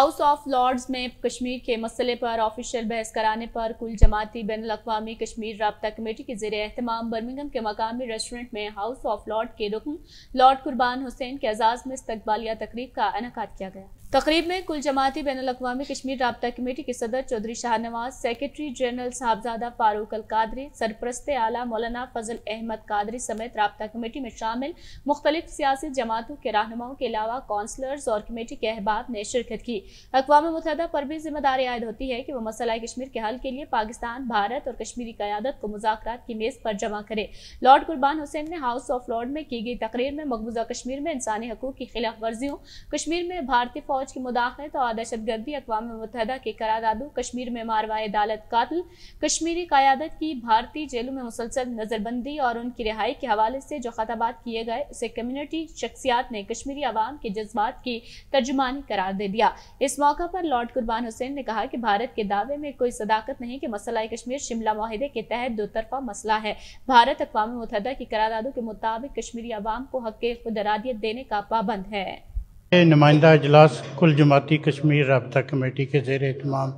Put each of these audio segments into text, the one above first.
house of Lord's में कश्मीर के मसले पर ऑफिशियल बहस कराने पर कुल जमाती बैन अवी कश्मीर रबता कमेटी के जेर अहतमाम बर्मिंगम के मकामी रेस्टोरेंट में हाउस ऑफ लॉर्ड के रुकन लॉर्ड कुर्बान हुसैन के एजाज में इस्तबालिया तकरीब का इनका किया गया तकरीब में कुल जमाती बैन अवी कश्मीर रबता कमेटी के सदर चौधरी शाहनवाज सेक्रेटरी जनरल साहबजादा फारूक अल कादरी सरपरस्त आला मौलाना फजल अहमद कादरी समेत रबता कमेटी में शामिल मुख्तलिफ सियासी जमातों के रहनुमाओं के अलावा कौंसलर्स और कमेटी के अहबाब ने शिरकत की अकवा मुतहद पर भी जिम्मेदारी आयद होती है कि वह मसला कश्मीर के हल के लिए पाकिस्तान भारत और कश्मीरी क्यादत को मुजाकर की मेज़ पर जमा करे लॉर्ड कुर्बान हुसैन ने हाउस ऑफ लॉर्ड में की गई तकरीर में मकबूजा कश्मीर में इंसानी हकूक की खिलाफ वर्जियों कश्मीर में भारतीय फौज की मुदाखलत और दहशत गर्दी अकवा मुतहद के करारदादों कश्मीर में मारवाए अदालत कातल कश्मीरी क्यादत की भारतीय जेलों में मुसलसल नज़रबंदी और उनकी रिहाई के हवाले से जो खतबात किए गए उसे कम्युनिटी शख्सियात ने कश्मीरी आवाम के जज्बात की तर्जुमानी करार दे दिया इस मौका पर लॉर्ड कुर्बान हुसैन ने कहा कि भारत के दावे में कोई सदाकत नहीं कि मसला कश्मीर शिमला माहे के तहत दो तरफा मसला है भारत अकवा मुतहदा की करारदादों के मुताबिक कश्मीरी आवाम को हक खुदरादियत देने का पाबंद है नुमाइंदा अजलास कुल जमाती कश्मीर रबता कमेटी के जेर अहतमाम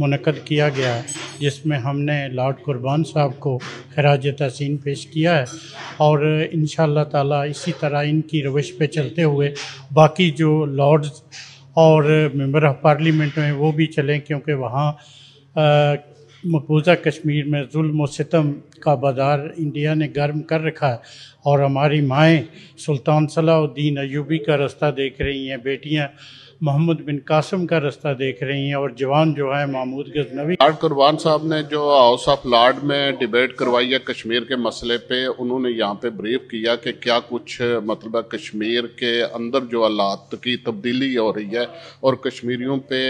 मनद किया गया है जिसमें हमने लॉर्ड कुर्बान साहब को खराज तहसीन पेश किया है और इन ताला इसी तरह इनकी रविश पर चलते हुए बाकी जो लॉर्ड्स और मेंबर ऑफ पार्लियामेंट में वो भी चलें क्योंकि वहाँ मकबूजा कश्मीर में जुल्म सितम का बाज़ार इंडिया ने गर्म कर रखा है और हमारी माएँ सुल्तान सलाउद्दीन अयूबी का रास्ता देख रही हैं बेटियाँ मोहम्मद बिन कासम का रास्ता देख रही हैं और जवान जो है महमूद गजनवी लाड कुरबान साहब ने जो हाउस ऑफ लार्ड में डिबेट करवाई है कश्मीर के मसले पे उन्होंने यहाँ पे ब्रीफ किया कि क्या कुछ मतलब कश्मीर के अंदर जो हालात की तब्दीली हो रही है और कश्मीरियों पे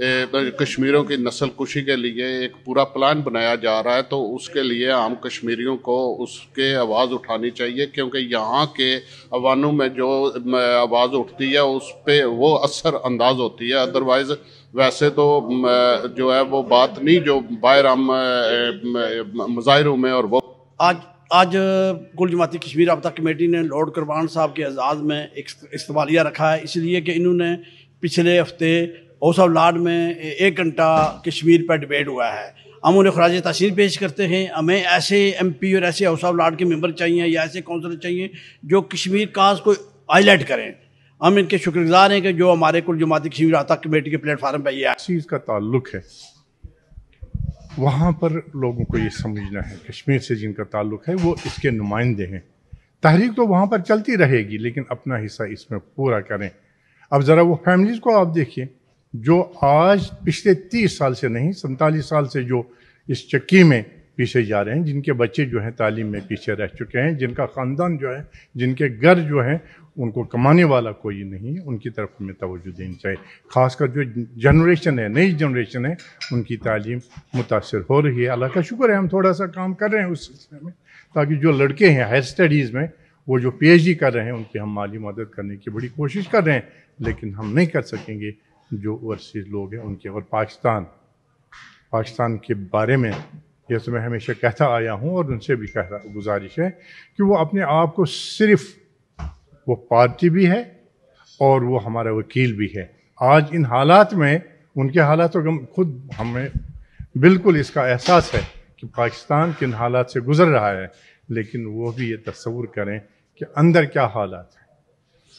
कश्मीरों की नस्ल कुशी के लिए एक पूरा प्लान बनाया जा रहा है तो उसके लिए आम कश्मीरियों को उसके आवाज़ उठानी चाहिए क्योंकि यहाँ के अवानों में जो आवाज़ उठती है उस पर वो असर अंदाज होती है अदरवाइज़ वैसे तो जो है वो बात नहीं जो बाहर हम मुजाहरों में और वो आज आज कुल जमाती कश्मीर आपदा कमेटी ने लॉर्ड कुरबान साहब के एजाज़ में एक इस्तेमालिया रखा है इसलिए कि इन्होंने पिछले हफ्ते हाउस ऑफ लॉर्ड में एक घंटा कश्मीर पर डिबेट हुआ है हम उन्हें खराज तहसील पेश करते हैं हमें ऐसे एम पी और ऐसे हाउस ऑफ लॉर्ड के मेम्बर चाहिए या ऐसे काउंसलर चाहिए जो कश्मीर काज को हाईलाइट करें हम इनके शुक्रगुजार हैं कि जो हमारे कुल जमाती कश्मीर आता कमेटी के प्लेटफार्म पर यह चीज़ का ताल्लुक है वहाँ पर लोगों को ये समझना है कश्मीर से जिनका ताल्लुक है वो इसके नुमाइंदे हैं तहरीक तो वहाँ पर चलती रहेगी लेकिन अपना हिस्सा इसमें पूरा करें अब ज़रा वो फैमिलीज़ को आप देखिए जो आज पिछले तीस साल से नहीं सैतालीस साल से जो इस चक्की में पीछे जा रहे हैं जिनके बच्चे जो हैं तालीम में पीछे रह चुके हैं जिनका ख़ानदान जो है जिनके घर जो हैं उनको कमाने वाला कोई नहीं उनकी तरफ हमें तोज्जो देनी चाहिए खासकर जो जनरेशन है नई जनरेशन है उनकी तालीम मुतासर हो रही है अल्लाह का शुक्र है हम थोड़ा सा काम कर रहे हैं उस सिलसिले में ताकि जो लड़के हैं हायर स्टडीज़ में वो जो पी कर रहे हैं उनकी हम माली मदद करने की बड़ी कोशिश कर रहे हैं लेकिन हम नहीं कर सकेंगे जो ओवरसीज़ लोग हैं उनके और पाकिस्तान पाकिस्तान के बारे में यह तो मैं हमेशा कहता आया हूँ और उनसे भी कह रहा गुजारिश है कि वो अपने आप को सिर्फ वो पार्टी भी है और वो हमारा वकील भी है आज इन हालात में उनके हालातों का खुद हमें बिल्कुल इसका एहसास है कि पाकिस्तान किन हालात से गुजर रहा है लेकिन वो भी ये तस्वूर करें कि अंदर क्या हालात हैं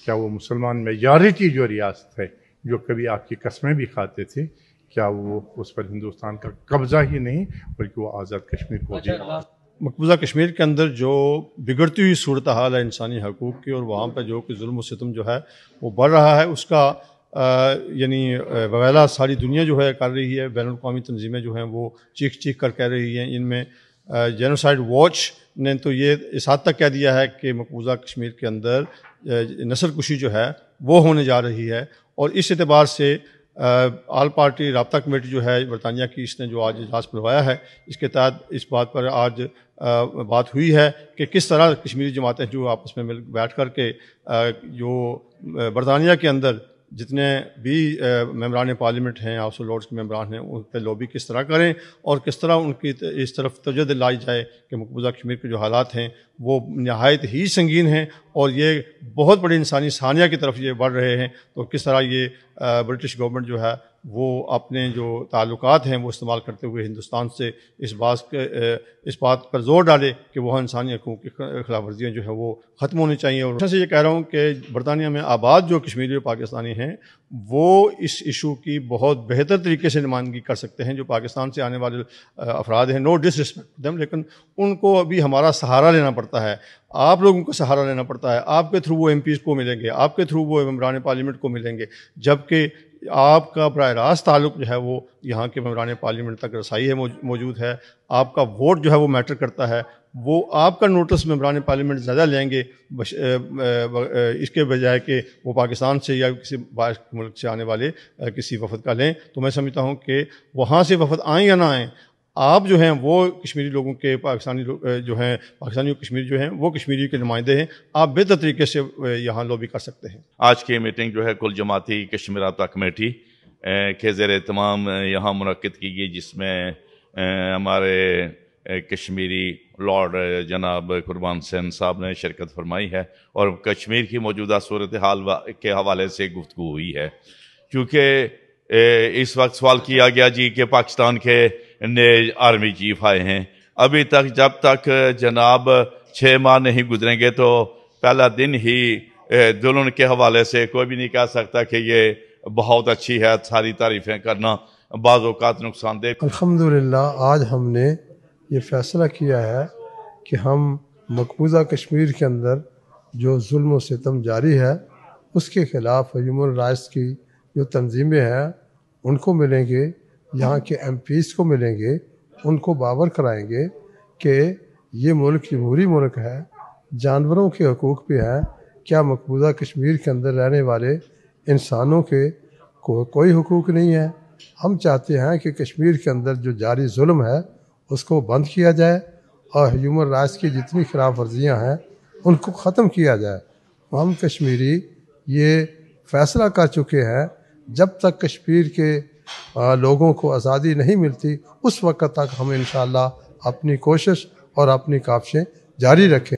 क्या वो मुसलमान मेजॉरिटी जो रियासत है जो कभी आपकी कस्में भी खाते थे क्या वो उस पर हिंदुस्तान का कब्जा ही नहीं बल्कि वो आज़ाद कश्मीर को दिया अच्छा, मकबूजा कश्मीर के अंदर जो बिगड़ती हुई सूरत हाल है इंसानी हकूक़ की और वहाँ पर जो कि जुल्म सितम जो है वो बढ़ रहा है उसका यानी वगैरह सारी दुनिया जो है कर रही है बैन अवी तनज़ीमें जो हैं वो चीख चीख कर कह रही हैं इनमें जेनोसाइड वॉच ने तो ये इस हद तक कह दिया है कि मकबूजा कश्मीर के अंदर नसल कुशी जो है वो होने जा रही है और इस एतबार से आल पार्टी रबता कमेटी जो है बरतानिया की इसने जो आज इजलास बुलवाया है इसके तहत इस बात पर आज बात हुई है कि किस तरह कश्मीरी जमातें जो आपस में मिल बैठ कर के जो बरतानिया के अंदर जितने भी मम्बरान पार्लियामेंट हैं हाउस ऑफ लॉर्ड्स के मम्बरान हैं उन पर लॉबी किस तरह करें और किस तरह उनकी इस तरफ तजद लाई जाए कि मकबूजा कश्मीर के जो हालात हैं वो नहायत ही संगीन हैं और ये बहुत बड़ी इंसानी सानिया की तरफ ये बढ़ रहे हैं तो किस तरह ये ब्रिटिश गवर्नमेंट जो है वो अपने जो ताल्लुक हैं वो इस्तेमाल करते हुए हिंदुस्तान से इस बात इस बात पर जोर डाले कि वह इंसानी हकूक की खिलाफ वर्जियाँ जो है वो ख़त्म होनी चाहिए और से ये कह रहा हूँ कि बरतानिया में आबाद जो कश्मीरी और पाकिस्तानी हैं वो इस इशू की बहुत बेहतर तरीके से नुमाइंदगी कर सकते हैं जो पाकिस्तान से आने वाले अफराद हैं नो डिसरिस्पेक्ट दम लेकिन उनको अभी हमारा सहारा लेना पड़ता है आप लोगों को सहारा लेना पड़ता है आपके थ्रू वो एम को मिलेंगे आपके थ्रू वो मम्बरान पार्लियामेंट को मिलेंगे जबकि आपका बर रास्त ताल्लुक जो है वो यहाँ के मेबरान पार्लियामेंट तक रसाई है मौजूद है आपका वोट जो है वो मैटर करता है वो आपका नोटिस मेबरान पार्लियामेंट ज़्यादा लेंगे बश, ए, ए, इसके बजाय कि वो पाकिस्तान से या किसी बाहर मुल्क से आने वाले किसी वफद का लें तो मैं समझता हूँ कि वहाँ से वफद आएँ या ना आएँ आप जो हैं वो कश्मीरी लोगों के पाकिस्तानी लोग जो हैं पाकिस्तानी कश्मीरी जो हैं वो कश्मीरी के नुमाइंदे हैं आप बेहतर तरीके से यहाँ लॉबी कर सकते हैं आज की मीटिंग जो है कुल जमाती कश्मीरता कमेटी के जेर तमाम यहाँ मनद की गई जिसमें हमारे कश्मीरी लॉर्ड जनाब क़ुरबान सैन साहब ने शिरकत फरमाई है और कश्मीर की मौजूदा सूरत हाल के हवाले से गुफ्तु हुई है क्योंकि इस वक्त सवाल किया गया जी कि पाकिस्तान के आर्मी चीफ आए हैं अभी तक जब तक जनाब छः माह नहीं गुजरेंगे तो पहला दिन ही दुल्हन के हवाले से कोई भी नहीं कह सकता कि ये बहुत अच्छी है सारी तारीफ़ें करना बाज़ात दे अलहमदिल्ला आज हमने ये फैसला किया है कि हम मकबूजा कश्मीर के अंदर जो जुल्म सितम जारी है उसके ख़िलाफ़ ह्यूमन राइट्स की जो तंजीमें हैं उनको मिलेंगे यहाँ के एम को मिलेंगे उनको बावर कराएंगे कि ये मुल्क जमहूरी मुल्क है जानवरों के हकूक़ भी हैं क्या मकबूजा कश्मीर के अंदर रहने वाले इंसानों के को कोई हकूक़ नहीं है हम चाहते हैं कि कश्मीर के अंदर जो जारी जुल्म है उसको बंद किया जाए और ह्यूमन राइट्स की जितनी खिलाफ वर्जियाँ हैं उनको ख़त्म किया जाए हम कश्मीरी ये फैसला कर चुके हैं जब तक कश्मीर के लोगों को आज़ादी नहीं मिलती उस वक्त तक हम इन अपनी कोशिश और अपनी काविशें जारी रखें